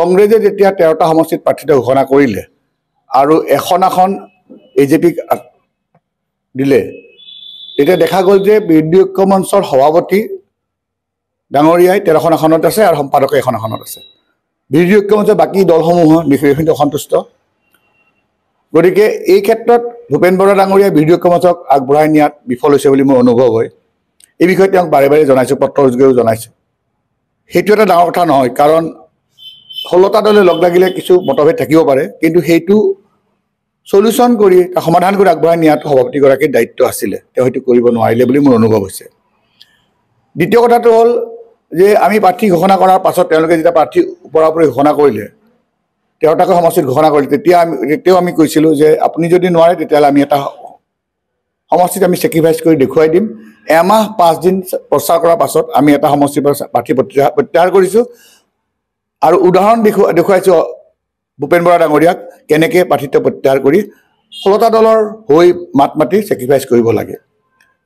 কংগ্ৰেছে যেতিয়া তেৰটা সমষ্টিত প্ৰাৰ্থিত্ব ঘোষণা কৰিলে আৰু এখন আসন এ জে পিক দিলে তেতিয়া দেখা গ'ল যে বিৰোধী ঐক্য মঞ্চৰ সভাপতি ডাঙৰীয়াই তেৰখন আসনত আছে আৰু সম্পাদকে এখন আসনত আছে বিৰোধী ঐক্য মঞ্চৰ বাকী দলসমূহ বিষয়খিনিত অসন্তুষ্ট গতিকে এই ক্ষেত্ৰত ভূপেন বৰা ডাঙৰীয়াই বিৰোধী ঐক্য মঞ্চক আগবঢ়াই নিয়াত বিফল হৈছে বুলি মোৰ অনুভৱ হয় এই বিষয়ে তেওঁক বাৰে বাৰে জনাইছোঁ পত্ৰযোগেও জনাইছোঁ সেইটো এটা ডাঙৰ কথা নহয় কাৰণ ষোল্লটা দলে লগ লাগিলে কিছু মতভেদ থাকিব পাৰে কিন্তু সেইটো চলিউশ্যন কৰি তাক সমাধান কৰি আগবঢ়াই নিয়াটো সভাপতিগৰাকীৰ দায়িত্ব আছিলে তেওঁ সেইটো কৰিব নোৱাৰিলে বুলি মোৰ অনুভৱ হৈছে দ্বিতীয় কথাটো হ'ল যে আমি প্ৰাৰ্থী ঘোষণা কৰাৰ পাছত তেওঁলোকে যেতিয়া প্ৰাৰ্থী ওপৰা ওপৰি ঘোষণা কৰিলে তেওঁ তাকে সমষ্টিত ঘোষণা কৰিলে তেতিয়া আমি তেতিয়াও আমি কৈছিলোঁ যে আপুনি যদি নোৱাৰে তেতিয়াহ'লে আমি এটা সমষ্টিত আমি চেক্ৰিফাইচ কৰি দেখুৱাই দিম এমাহ পাঁচদিন প্ৰচাৰ কৰাৰ পাছত আমি এটা সমষ্টিৰ পৰা প্ৰাৰ্থী প্ৰত্যাহাৰ কৰিছোঁ আৰু উদাহৰণ দেখু দেখুৱাইছোঁ ভূপেন বৰা ডাঙৰীয়াক কেনেকে প্ৰাৰ্থিত্ব প্ৰত্যাহাৰ কৰি সৰতা দলৰ হৈ মাত মাতি চেক্ৰিফাইচ কৰিব লাগে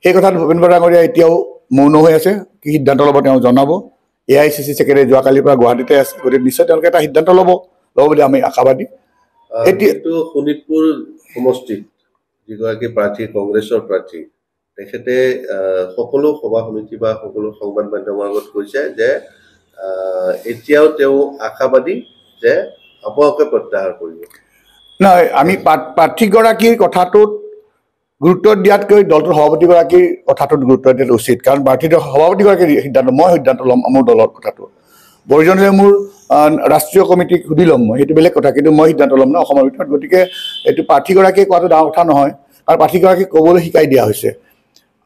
সেই কথাত ভূপেন বৰা ডাঙৰীয়া এতিয়াও মৌন হৈ আছে কি সিদ্ধান্ত ল'ব তেওঁ জনাব A I C C secretary যোৱাকালিৰ পৰা গুৱাহাটীতে আছে গতিকে নিশ্চয় তেওঁলোকে এটা সিদ্ধান্ত ল'ব ল'ব বুলি আমি আশাবাদী এতিয়া শোণিতপুৰ সমষ্টিত যিগৰাকী প্ৰাৰ্থী কংগ্ৰেছৰ প্ৰাৰ্থী তেখেতে সকলো সভা সমিতি বা সকলো সংবাদ মাধ্যমৰ আগত কৈছে যে এতিয়াও তেওঁ আশাবাদী যে অপহকে প্ৰত্যাহাৰ কৰিব নহয় আমি প্ৰাৰ্থীগৰাকীৰ কথাটোত গুৰুত্ব দিয়াতকৈ দলটোৰ সভাপতিগৰাকীৰ কথাটোত গুৰুত্ব দিয়াটো উচিত কাৰণ প্ৰাৰ্থীটো সভাপতিগৰাকীৰ সিদ্ধান্ত মই সিদ্ধান্ত ল'ম মোৰ দলৰ কথাটো প্ৰয়োজনীয় মোৰ ৰাষ্ট্ৰীয় কমিটিক সুধি ল'ম মই সেইটো বেলেগ কথা কিন্তু মই সিদ্ধান্ত ল'ম ন অসমৰ ভিতৰত গতিকে এইটো প্ৰাৰ্থীগৰাকীয়ে কোৱাটো ডাঙৰ কথা নহয় আৰু প্ৰাৰ্থীগৰাকীক ক'বলৈ শিকাই দিয়া হৈছে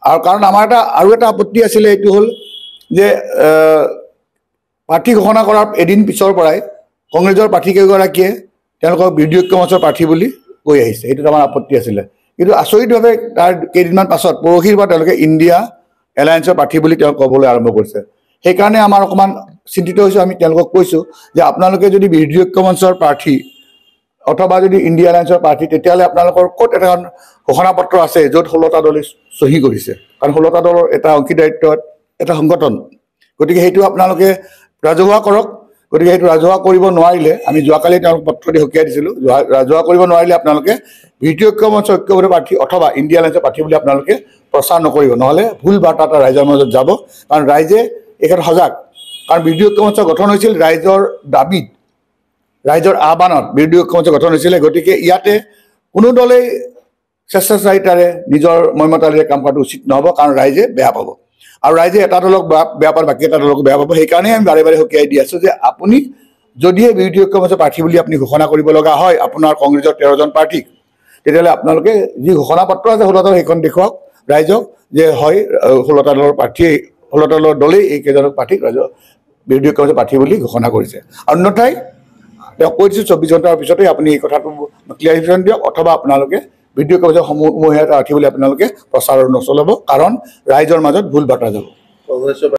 আৰু কাৰণ আমাৰ এটা আৰু এটা আপত্তি আছিলে এইটো হ'ল যে প্ৰাৰ্থী ঘোষণা কৰাৰ এদিন পিছৰ পৰাই কংগ্ৰেছৰ প্ৰাৰ্থীকেইগৰাকীয়ে তেওঁলোকক বিৰোধী ঐক্য মঞ্চৰ প্ৰাৰ্থী বুলি কৈ আহিছে সেইটোত আমাৰ আপত্তি আছিলে কিন্তু আচৰিতভাৱে তাৰ কেইদিনমান পাছত পৰহিৰ পৰা তেওঁলোকে ইণ্ডিয়া এলায়েন্সৰ প্ৰাৰ্থী বুলি তেওঁ ক'বলৈ আৰম্ভ কৰিছে সেইকাৰণে আমাৰ অকণমান চিন্তিত হৈছোঁ আমি তেওঁলোকক কৈছোঁ যে আপোনালোকে যদি বিৰোধী ঐক্য মঞ্চৰ প্ৰাৰ্থী অথবা যদি ইণ্ডিয়া এলায়েন্সৰ প্ৰাৰ্থী তেতিয়াহ'লে আপোনালোকৰ ক'ত এখন ঘোষণা পত্ৰ আছে য'ত ষোল্লটা দলে চহী কৰিছে কাৰণ ষোল্লটা দলৰ এটা অংশীদাৰিত্বত এটা সংগঠন গতিকে সেইটো আপোনালোকে ৰাজহুৱা কৰক গতিকে সেইটো ৰাজহুৱা কৰিব নোৱাৰিলে আমি যোৱাকালি তেওঁলোক পত্ৰ দি সকীয়াই দিছিলোঁ ৰাজহুৱা কৰিব নোৱাৰিলে আপোনালোকে ভিতৰীয় ঐক্য মঞ্চ ঐক্যভূত প্ৰাৰ্থী অথবা ইণ্ডিয়া লাইন্সৰ প্ৰাৰ্থী বুলি আপোনালোকে প্ৰচাৰ নকৰিব নহ'লে ভুল বাৰ্তা এটা ৰাইজৰ মাজত যাব কাৰণ ৰাইজে এইখন সজাগ কাৰণ বিৰোধী ঐক্য মঞ্চ গঠন হৈছিল ৰাইজৰ দাবীত ৰাইজৰ আহ্বানত বিৰোধী ঐক্য মঞ্চ গঠন হৈছিলে গতিকে ইয়াতে কোনো দলেই স্বেচ্ছাচাৰিতাৰে নিজৰ মমতালৈ কাম কৰাটো উচিত নহ'ব কাৰণ ৰাইজে বেয়া পাব আৰু ৰাইজে এটা দলক বেয়া পাব বাকী এটা দলক বেয়া পাব সেইকাৰণে আমি বাৰে বাৰে সকীয়াই দি আছোঁ যে আপুনি যদিহে বিৰোধী ঐক্যমঞ্চ প্ৰাৰ্থী বুলি আপুনি ঘোষণা কৰিব লগা হয় আপোনাৰ কংগ্ৰেছৰ তেৰজন প্ৰাৰ্থীক তেতিয়াহ'লে আপোনালোকে যি ঘোষণা পত্ৰ আছে ষোল্লতা সেইখন দেখুৱাওক ৰাইজক যে হয় ষোল্লতা দলৰ প্ৰাৰ্থীয়ে ষোল্লতা দলৰ দলেই এইকেইজনক প্ৰাৰ্থীক ৰাইজৰ বিৰোধী ঐক্যমঞ্চ প্ৰাৰ্থী বুলি ঘোষণা কৰিছে অন্যথাই তেওঁ কৈ দিছোঁ চৌব্বিছ ঘণ্টাৰ পিছতেই আপুনি এই কথাটো ক্লিয়াৰিফিকেশ্যন দিয়ক অথবা আপোনালোকে বিদ্ৰোহ কাগজৰ সমূহীয়া আৰ্থী আপোনালোকে প্ৰচাৰ নচলাব কাৰণ ৰাইজৰ মাজত ভুল বাৰ্তা যাব